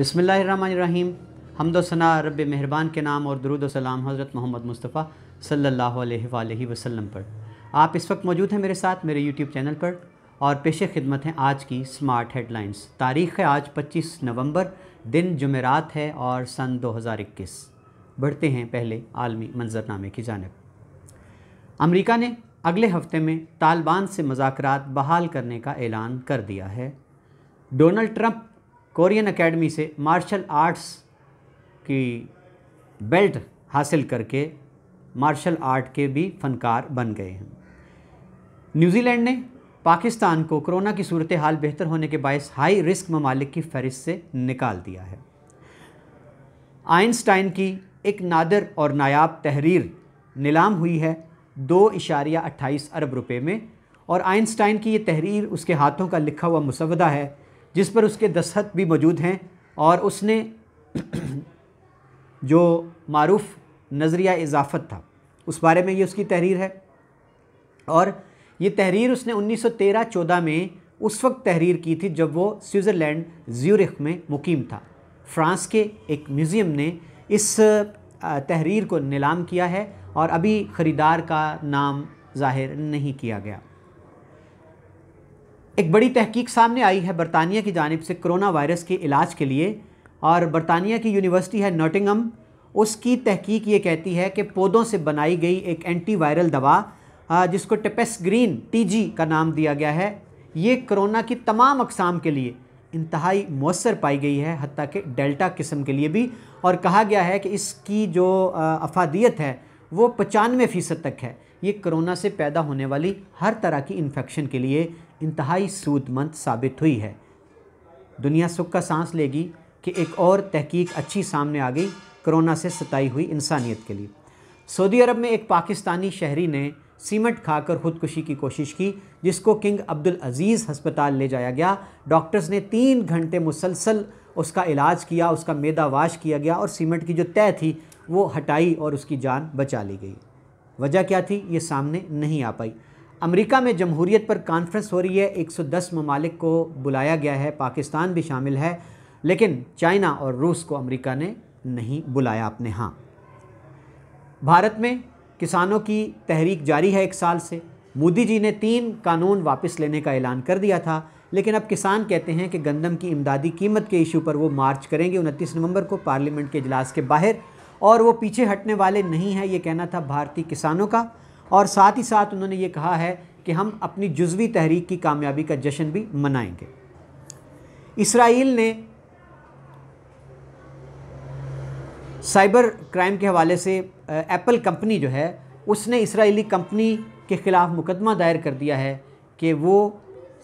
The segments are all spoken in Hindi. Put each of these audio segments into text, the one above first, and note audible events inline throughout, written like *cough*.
बसमीम हमदोसना रब मेहरबान के नाम और दरुद सलाम हज़रत मोहम्मद मुस्तफ़ा सल्ला वसम पर आप इस वक्त मौजूद हैं मेरे साथ मेरे यूट्यूब चैनल पर और पेश खिदमत हैं आज की स्मार्ट हेडलाइंस तारीख़ है आज 25 नवंबर दिन जमेरात है और सन 2021 बढ़ते हैं पहले आलमी मंजरनामे की जानब अमरीका ने अगले हफ्ते में तालिबान से मजाक बहाल करने का ऐलान कर दिया है डोनल्ड ट्रंप कोरियन एकेडमी से मार्शल आर्ट्स की बेल्ट हासिल करके मार्शल आर्ट के भी फनकार बन गए हैं न्यूजीलैंड ने पाकिस्तान को कोरोना की सूरत हाल बेहतर होने के बायस हाई रिस्क ममालिक की फहरिस्त से निकाल दिया है आइंस्टाइन की एक नादर और नायाब तहरीर नीलाम हुई है दो इशारिया अट्ठाईस अरब रुपये में और आइंस्टाइन की ये तहरीर उसके हाथों का लिखा हुआ मुसवदा है जिस पर उसके दस्त भी मौजूद हैं और उसने *clears throat* जो मरूफ नज़रिया इजाफ़त था उस बारे में ये उसकी तहरीर है और ये तहरीर उसने 1913-14 में उस वक्त तहरीर की थी जब वो स्विट्ज़रलैंड ज्यूरिख में मुकीम था फ्रांस के एक म्यूज़ियम ने इस तहरीर को नीलाम किया है और अभी ख़रीदार का नाम ज़ाहिर नहीं किया गया एक बड़ी तहकीक सामने आई है बरतानिया की जानब से कोरोना वायरस के इलाज के लिए और बरतानिया की यूनिवर्सिटी है नोटिंगम उसकी तहकीक ये कहती है कि पौधों से बनाई गई एक एंटी वायरल दवा जिसको टेपेस ग्रीन टी का नाम दिया गया है ये कोरोना की तमाम अकसाम के लिए इंतहाई मौसर पाई गई है हती कि डेल्टा किस्म के लिए भी और कहा गया है कि इसकी जो अफादियत है वो पचानवे फ़ीसद तक है ये कोरोना से पैदा होने वाली हर तरह की इन्फेक्शन के लिए इंतहाई सूदमंद साबित हुई है दुनिया सुख का सांस लेगी कि एक और तहकीक अच्छी सामने आ गई कोरोना से सताई हुई इंसानियत के लिए सऊदी अरब में एक पाकिस्तानी शहरी ने सीमेंट खाकर खुदकुशी की कोशिश की जिसको किंग अब्दुल अजीज़ हस्पताल ले जाया गया डॉक्टर्स ने तीन घंटे मुसलसल उसका इलाज किया उसका मेदावाश किया गया और सीमेंट की जो तय थी वो हटाई और उसकी जान बचा ली गई वजह क्या थी ये सामने नहीं आ पाई अमेरिका में जमहूरीत पर कॉन्फ्रेंस हो रही है 110 ममालिक को बुलाया गया है पाकिस्तान भी शामिल है लेकिन चाइना और रूस को अमेरिका ने नहीं बुलाया अपने हाँ भारत में किसानों की तहरीक जारी है एक साल से मोदी जी ने तीन कानून वापस लेने का ऐलान कर दिया था लेकिन अब किसान कहते हैं कि गंदम की इमदादी कीमत के इशू पर वो मार्च करेंगे उनतीस नवंबर को पार्लियामेंट के इजलास के बाहर और वो पीछे हटने वाले नहीं हैं ये कहना था भारतीय किसानों का और साथ ही साथ उन्होंने ये कहा है कि हम अपनी जुजवी तहरीक की कामयाबी का जश्न भी मनाएंगे इसराइल ने साइबर क्राइम के हवाले से एप्पल कंपनी जो है उसने इसराइली कंपनी के ख़िलाफ़ मुकदमा दायर कर दिया है कि वो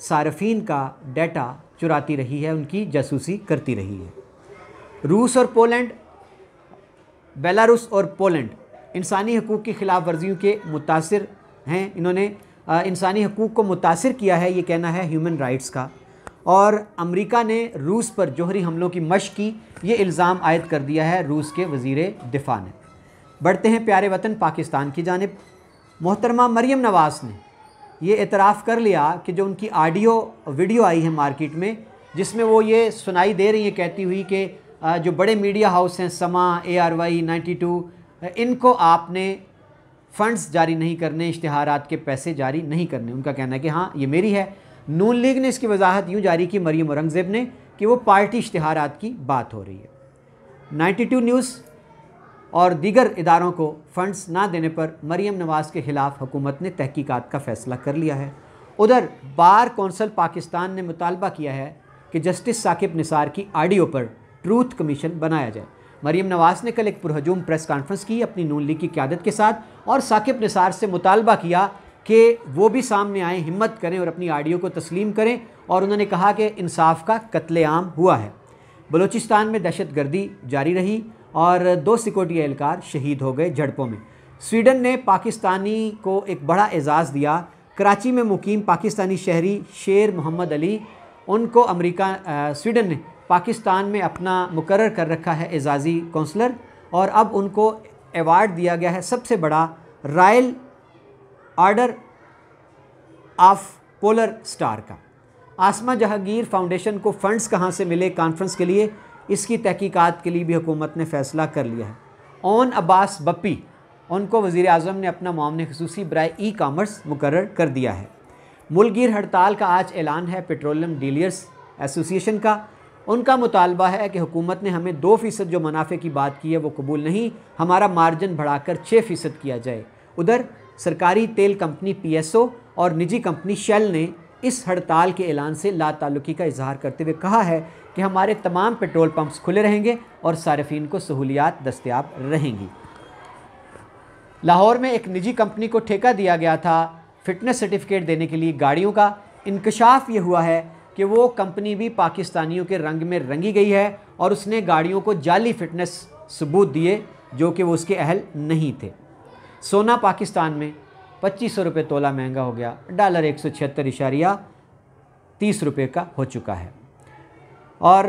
सार्फीन का डाटा चुराती रही है उनकी जासूसी करती रही है रूस और पोलैंड बेलारूस और पोलैंड इंसानी हकूक़ की ख़िलाफ़ वर्जियों के मुतासर हैं इन्होंने इंसानी हकूक़ को मुतासर किया है ये कहना है ह्यूमन राइट्स का और अमेरिका ने रूस पर जोहरी हमलों की मश की ये इल्ज़ाम आयद कर दिया है रूस के वज़ी दिफ़ा ने बढ़ते हैं प्यारे वतन पाकिस्तान की जानब मोहतरमा मरीम नवाज़ ने ये एतराफ़ कर लिया कि जो उनकी आडियो वीडियो आई है मार्केट में जिसमें वो ये सुनाई दे रही हैं कहती हुई कि जो बड़े मीडिया हाउस हैं Samaa A R Y ninety two इनको आपने फ़ंड्स जारी नहीं करने इश्तहारात के पैसे जारी नहीं करने उनका कहना है कि हाँ ये मेरी है नून लीग ने इसकी वजाहत यूँ जारी की मरीम औरंगज़ेब ने कि वो पार्टी इश्तहारात की बात हो रही है नाइन्टी टू न्यूज़ और दीगर इदारों को फ़ंड्स ना देने पर मरीम नवाज़ के ख़िलाफ़ हुकूमत ने तहकीकात का फ़ैसला कर लिया है उधर बार कौंसल पाकिस्तान ने मुतालबा किया है कि जस्टिस साकिब निसार की आडियो पर ट्रूथ कमीशन बनाया जाए मरीम नवाज ने कल एक पुरहजूम प्रेस कॉन्फ्रेंस की अपनी नून लीग की क्यादत के साथ और साकिब निसार से मुतालबा किया कि वो भी सामने आए हिम्मत करें और अपनी आडियो को तस्लीम करें और उन्होंने कहा कि इंसाफ का कत्लेआम हुआ है बलूचिस्तान में दहशत गर्दी जारी रही और दो सिक्योरिटी एहलकार शहीद हो गए झड़पों में स्वीडन ने पाकिस्तानी को एक बड़ा एजाज़ दिया कराची में मुकीम पाकिस्तानी शहरी शेर मोहम्मद अली उनको अमेरिका स्वीडन ने पाकिस्तान में अपना मुकर कर रखा है एजाज़ी कौंसलर और अब उनको एवार्ड दिया गया है सबसे बड़ा royal order of polar star का आसमा जहांगीर फाउंडेशन को फंड्स कहाँ से मिले कॉन्फ्रेंस के लिए इसकी तहकीकात के लिए भी हुकूमत ने फैसला कर लिया है ओन अब्बास बप्पी उनको वज़ी अजम ने अपना मामले खसूस बर ई कामर्स मुकर कर दिया है मुलगिर हड़ताल का आज ऐलान है पेट्रोलियम डीलर्स एसोसिएशन का उनका मुतालबा है कि हुकूमत ने हमें दो फ़ीसद जो मुनाफे की बात की है वो कबूल नहीं हमारा मार्जिन बढ़ाकर छः फ़ीसद किया जाए उधर सरकारी तेल कंपनी पी एस ओ और निजी कंपनी शेल ने इस हड़ताल के ऐलान से लाताल्लुकी का इजहार करते हुए कहा है कि हमारे तमाम पेट्रोल पम्प्स खुले रहेंगे और सार्फिन को सहूलियात दस्तियाब रहेंगी लाहौर में एक निजी कंपनी को ठेका दिया गया था फिटनेस सर्टिफिकेट देने के लिए गाड़ियों का इंकशाफ ये हुआ है कि वो कंपनी भी पाकिस्तानियों के रंग में रंगी गई है और उसने गाड़ियों को जाली फिटनेस सबूत दिए जो कि वो उसके अहल नहीं थे सोना पाकिस्तान में पच्चीस सौ रुपये तोला महंगा हो गया डॉलर एक सौ छिहत्तर इशारिया तीस रुपये का हो चुका है और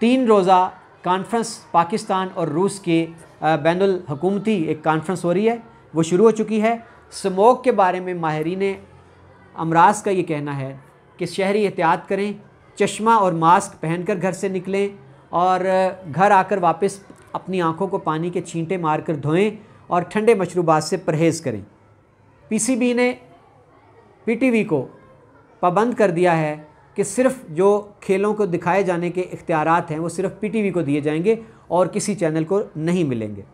तीन रोज़ा कॉन्फ्रेंस पाकिस्तान और रूस के बैन एक कॉन्फ्रेंस हो रही है वो शुरू हो चुकी है स्मोक के बारे में माहरीन अमराज का ये कहना है कि शहरी एहतियात करें चश्मा और मास्क पहनकर घर से निकलें और घर आकर वापस अपनी आँखों को पानी के छींटे मारकर धोएं और ठंडे मशरूबात से परहेज़ करें पीसीबी ने पीटीवी को पाबंद कर दिया है कि सिर्फ जो खेलों को दिखाए जाने के इख्तियार हैं वो सिर्फ पीटीवी को दिए जाएंगे और किसी चैनल को नहीं मिलेंगे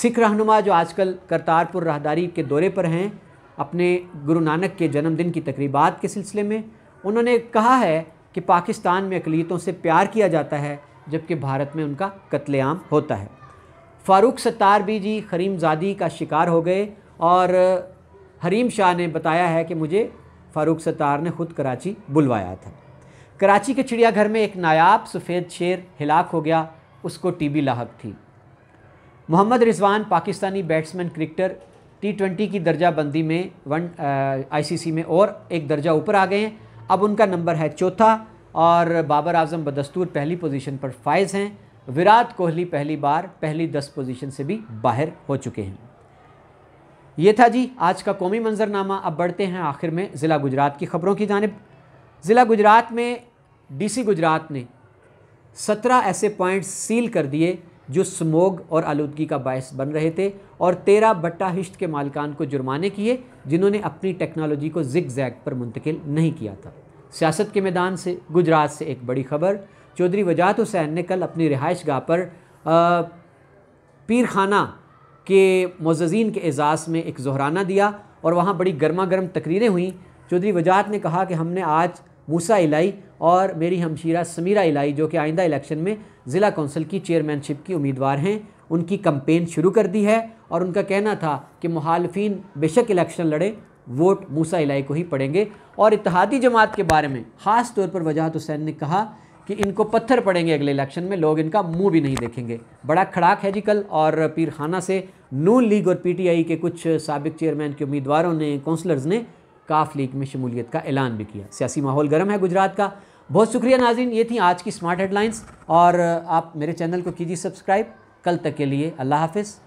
सिख रहनुमा जो आजकल करतारपुर राहदारी के दौरे पर हैं अपने गुरु नानक के जन्मदिन की तकरीबात के सिलसिले में उन्होंने कहा है कि पाकिस्तान में अकलीतों से प्यार किया जाता है जबकि भारत में उनका कत्लेआम होता है फ़ारूक सत्तार भी जी खरीमजादी का शिकार हो गए और हरीम शाह ने बताया है कि मुझे फ़ारूक सत्तार ने ख़ुद कराची बुलवाया था कराची के चिड़ियाघर में एक नायाब सफ़ेद शेर हिलाक हो गया उसको टीबी लाक थी Mohammad Rizwan Pakistani batsman cricketer T twenty की दर्जाबंदी में वन आईसीसी में और एक दर्जा ऊपर आ गए हैं अब उनका नंबर है चौथा और बाबर आजम बदस्तूर पहली पोजीशन पर फाइज हैं विराट कोहली पहली बार पहली दस पोजीशन से भी बाहर हो चुके हैं ये था जी आज का कौमी मंजरनामा अब बढ़ते हैं आखिर में ज़िला गुजरात की खबरों की जानब ज़िला गुजरात में डी गुजरात ने सत्रह ऐसे पॉइंट्स सील कर दिए जो स्मोग और आलूदगी का बायस बन रहे थे और तेरह बट्टा हिश्त के मालकान को जुर्माने किए जिन्होंने अपनी टेक्नोलॉजी को जिग जैग पर मुंतकिल नहीं किया था सियासत के मैदान से गुजरात से एक बड़ी खबर चौधरी वजात हुसैन ने कल अपनी रिहाइश गाह पर पीरखाना पीर खाना के मोजीन के एज़ाज़ में एक जहराना दिया और वहाँ बड़ी गर्मा गर्म तकरीरें हुई चौधरी वजात ने कहा कि हमने आज मूसा इलाई और मेरी हमशीरा समीरा इलाई जो कि आइंदा इलेक्शन में ज़िला कौंसिल की चेयरमैनशिप की उम्मीदवार हैं उनकी कंपेन शुरू कर दी है और उनका कहना था कि मुहालफिन बेशक इलेक्शन लड़े वोट मूसा इलाई को ही पड़ेंगे और इतिहादी जमात के बारे में ख़ास तौर पर वजाहत हुसैन ने कहा कि इनको पत्थर पड़ेंगे अगले इलेक्शन में लोग इनका मुंह भी नहीं देखेंगे बड़ा खड़ाक है जी कल और पीरखाना से नून लीग और पीटीआई के कुछ सबक चेयरमैन के उम्मीदवारों ने काउंसलर्स ने काफ लीग में शमूलियत का ऐलान भी किया सियासी माहौल गर्म है गुजरात का बहुत शुक्रिया नाजिन ये थी आज की स्मार्ट हेडलाइंस और आप मेरे चैनल को कीजिए सब्सक्राइब कल तक के लिए अल्लाह हाफिज़